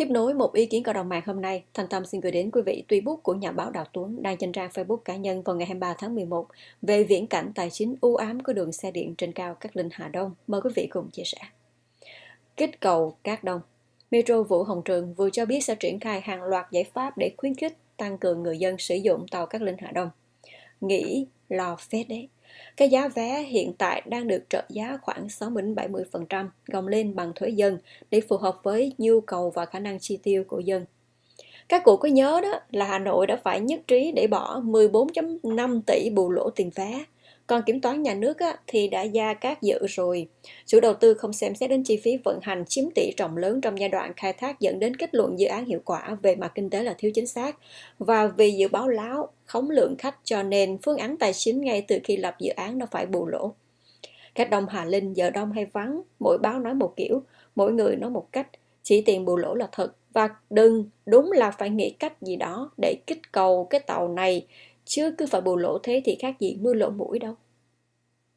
Tiếp nối một ý kiến cộng đồng mạng hôm nay, Thành Tâm xin gửi đến quý vị tuy bút của nhà báo Đào Tuấn đang trên trang Facebook cá nhân vào ngày 23 tháng 11 về viễn cảnh tài chính u ám của đường xe điện trên cao Cát Linh Hà Đông. Mời quý vị cùng chia sẻ. Kích cầu Cát Đông Metro Vũ Hồng Trường vừa cho biết sẽ triển khai hàng loạt giải pháp để khuyến khích tăng cường người dân sử dụng tàu Cát Linh Hà Đông nghỉ lo phết đấy. Cái giá vé hiện tại đang được trợ giá khoảng 60-70% gồng lên bằng thuế dân để phù hợp với nhu cầu và khả năng chi tiêu của dân. Các cụ có nhớ đó là Hà Nội đã phải nhất trí để bỏ 14.5 tỷ bù lỗ tiền vé còn kiểm toán nhà nước á, thì đã ra các dự rồi. Chủ đầu tư không xem xét đến chi phí vận hành chiếm tỷ trọng lớn trong giai đoạn khai thác dẫn đến kết luận dự án hiệu quả về mặt kinh tế là thiếu chính xác. Và vì dự báo láo, khống lượng khách cho nên phương án tài chính ngay từ khi lập dự án nó phải bù lỗ. các đông Hà Linh giờ đông hay vắng, mỗi báo nói một kiểu, mỗi người nói một cách, chỉ tiền bù lỗ là thật và đừng đúng là phải nghĩ cách gì đó để kích cầu cái tàu này chứ cứ phải bù lỗ thế thì khác gì mưa lỗ mũi đâu